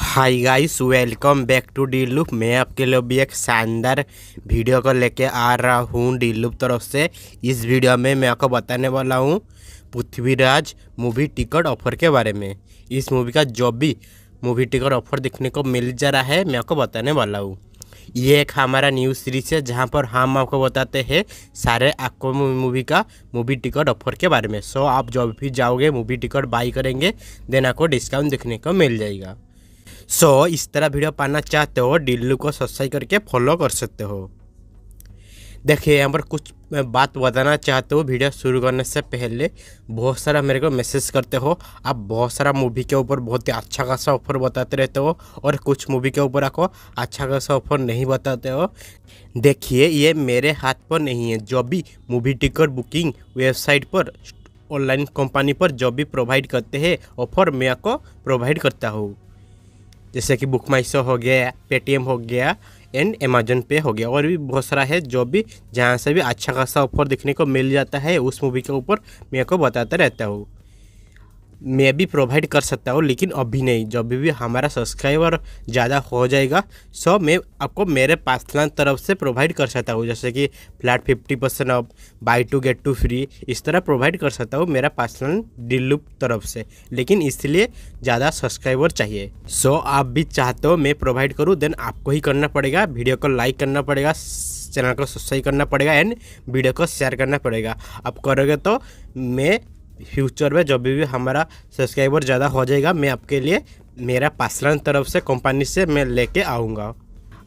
hi guys welcome back to the loop मैं आपके लिए भी एक शानदार वीडियो को लेके आ रहा हूँ डी लुप तरफ से इस वीडियो में मैं आपको बताने वाला हूँ पृथ्वीराज मूवी टिकट ऑफर के बारे में इस मूवी का जो भी मूवी टिकट ऑफर देखने को मिल जा रहा है मैं आपको बताने वाला हूँ ये एक हमारा न्यूज़ सीरीज है जहाँ पर हम आपको बताते हैं सारे आपको मूवी का मूवी टिकट ऑफर के बारे में सो आप जब भी जाओगे मूवी टिकट बाई करेंगे देन आपको डिस्काउंट देखने को मिल जाएगा सो so, इस तरह वीडियो पाना चाहते हो डिल्लू को सब्सक्राइब करके फॉलो कर सकते हो देखिए यहाँ पर कुछ बात बताना चाहते हो वीडियो शुरू करने से पहले बहुत सारा मेरे को मैसेज करते हो आप बहुत सारा मूवी के ऊपर बहुत ही अच्छा खासा ऑफर बताते रहते हो और कुछ मूवी के ऊपर आपको अच्छा खासा ऑफर नहीं बताते हो देखिए ये मेरे हाथ पर नहीं है जो भी मूवी टिकट बुकिंग वेबसाइट पर ऑनलाइन कंपनी पर जो भी प्रोवाइड करते हैं ऑफर मैं आपको प्रोवाइड करता हूँ जैसे कि बुक माई शो हो गया पेटीएम हो गया एंड अमेजन पे हो गया और भी बहुत सारा है जो भी जहाँ से भी अच्छा खासा ऑफर देखने को मिल जाता है उस मूवी के ऊपर मेरे को बताता रहता हूँ मैं भी प्रोवाइड कर सकता हूँ लेकिन अभी नहीं जब भी हमारा सब्सक्राइबर ज़्यादा हो जाएगा सो मैं आपको मेरे पासलान तरफ से प्रोवाइड कर सकता हूँ जैसे कि flat fifty percent off buy two get two free इस तरह प्रोवाइड कर सकता हूँ मेरा पासलान डिलुप तरफ से लेकिन इसलिए ज़्यादा सब्सक्राइबर चाहिए सो आप भी चाहते हो मैं प्रोवाइड करूँ देन आपको ही करना पड़ेगा वीडियो को लाइक करना पड़ेगा चैनल को सब्सक्राइब करना पड़ेगा एंड वीडियो को शेयर करना पड़ेगा आप करोगे तो मैं फ्यूचर में जब भी हमारा सब्सक्राइबर ज़्यादा हो जाएगा मैं आपके लिए मेरा पासरान तरफ से कंपनी से मैं लेके आऊँगा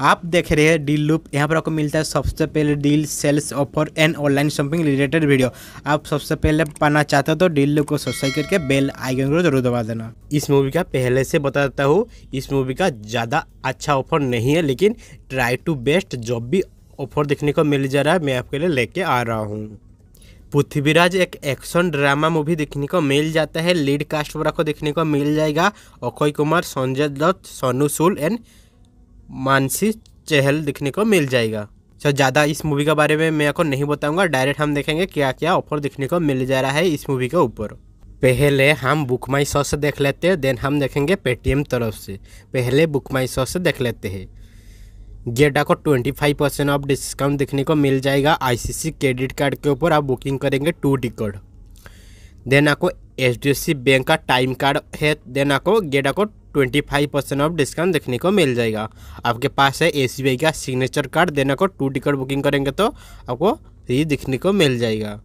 आप देख रहे हैं डील लूप यहाँ पर आपको मिलता है सबसे पहले deal sales offer and online shopping related video आप सबसे पहले पाना चाहते हो तो डील लूप को सब्सक्राइब करके बेल आइकन को जरूर दबा देना इस मूवी का पहले से बताता हूँ इस मूवी का ज़्यादा अच्छा ऑफर नहीं है लेकिन ट्राई टू बेस्ट जॉब भी ऑफर देखने को मिल जा रहा है मैं आपके लिए लेके आ रहा हूँ पृथ्वीराज एक एक्शन ड्रामा मूवी देखने को मिल जाता है लीड कास्ट वाला को देखने को मिल जाएगा अक्षय कुमार संजय दत्त सोनू सूल एंड मानसी चहल देखने को मिल जाएगा सर ज़्यादा इस मूवी के बारे में मैं आपको नहीं बताऊंगा डायरेक्ट हम देखेंगे क्या क्या ऑफर देखने को मिल जा रहा है इस मूवी के ऊपर पहले हम बुक माई शो से देख लेते हैं देन हम देखेंगे पेटीएम तरफ से पहले बुक माई शो से देख लेते हैं गेटा को 25 परसेंट ऑफ डिस्काउंट देखने को मिल जाएगा आईसीसी क्रेडिट कार्ड के ऊपर आप बुकिंग करेंगे टू टिकट देन आपको एच बैंक का टाइम कार्ड है देन आपको गेटा को 25 परसेंट ऑफ डिस्काउंट देखने को मिल जाएगा आपके पास है ए का सिग्नेचर कार्ड देन आपको टू टिकट बुकिंग करेंगे तो आपको ये देखने को मिल जाएगा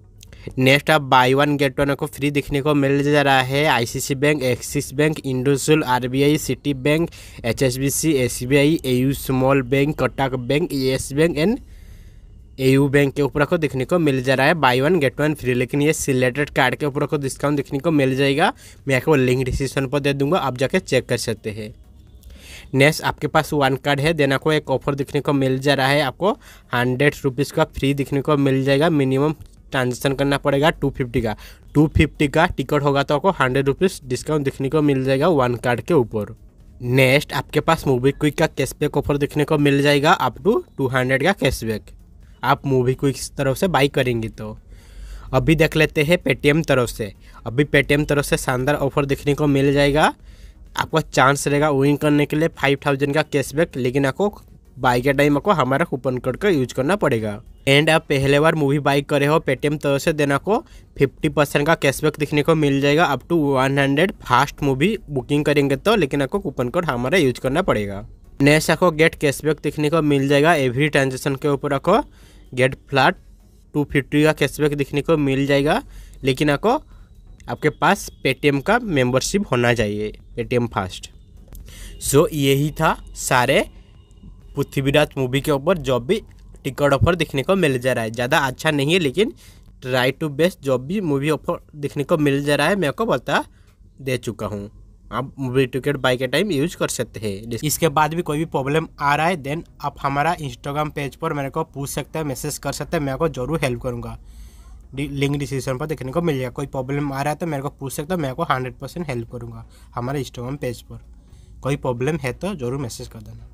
नेक्स्ट आप बाई वन गेट वन आपको फ्री दिखने को मिल जा रहा है आईसीसी बैंक एक्सिस बैंक इंडोसुल RBI Citi bank HSBC SBI AU small bank कटक bank Yes bank and AU bank के ऊपर को देखने को मिल जा रहा है buy one get one free लेकिन ये सिलेटेड कार्ड के ऊपर को डिस्काउंट देखने को मिल जाएगा मैं आपको लिंक डिस्क्रिप्शन पर दे दूंगा आप जाके चेक कर सकते हैं नेक्स्ट आपके पास वन कार्ड है देना को एक ऑफर दिखने को मिल जा रहा है आपको हंड्रेड रुपीज़ का फ्री दिखने को मिल जाएगा मिनिमम ट्रांजेक्शन करना पड़ेगा टू फिफ्टी का टू फिफ्टी का टिकट होगा तो आपको हंड्रेड रुपीज़ डिस्काउंट देखने को मिल जाएगा वन कार्ड के ऊपर नेक्स्ट आपके पास मूवी क्विक का कैशबैक ऑफर देखने को मिल जाएगा अप टू टू हंड्रेड का कैशबैक आप मूवी क्विक तरफ से बाई करेंगे तो अभी देख लेते हैं पेटीएम तरफ से अभी पेटीएम तरफ से शानदार ऑफर देखने को मिल जाएगा आपका चांस रहेगा विन करने के लिए फाइव थाउजेंड का कैशबैक लेकिन आपको बाइक के टाइम आपको हमारा कूपन कोड का यूज करना पड़ेगा एंड आप पहले बार मूवी बाइक करे हो पेटीएम तरह से देना को 50 परसेंट का कैशबैक दिखने को मिल जाएगा up to 100 fast movie booking करेंगे तो लेकिन आपको कूपन कोड हमारा यूज करना पड़ेगा नेक्स्ट आपको गेट कैशबैक दिखने को मिल जाएगा एवरी ट्रांजेक्शन के ऊपर आपको गेट फ्लैट टू फिफ्टी का कैशबैक दिखने को मिल जाएगा लेकिन आपको आपके पास पेटीएम का मेम्बरशिप होना चाहिए पेटीएम फास्ट सो so, यही था सारे पृथ्वीराज मूवी के ऊपर जॉब भी टिकट ऑफर देखने को मिल जा रहा है ज़्यादा अच्छा नहीं है लेकिन ट्राई टू बेस्ट जॉब भी मूवी ऑफर देखने को मिल जा रहा है मैं आपको बता दे चुका हूँ आप मूवी टिकट बाई के टाइम यूज कर सकते हैं इसके बाद भी कोई भी प्रॉब्लम आ रहा है देन आप हमारा इंस्टाग्राम पेज पर मेरे को पूछ सकते हैं मैसेज कर सकते हैं मैं आपको जरूर हेल्प करूँगा लिंक डिस्क्रिप्शन पर देखने को मिल जाएगा कोई प्रॉब्लम आ रहा है तो मेरे को पूछ सकते हो मैं आपको हंड्रेड परसेंट हेल्प करूँगा हमारे इंस्टाग्राम पेज पर कोई प्रॉब्लम है तो ज़रूर मैसेज कर देना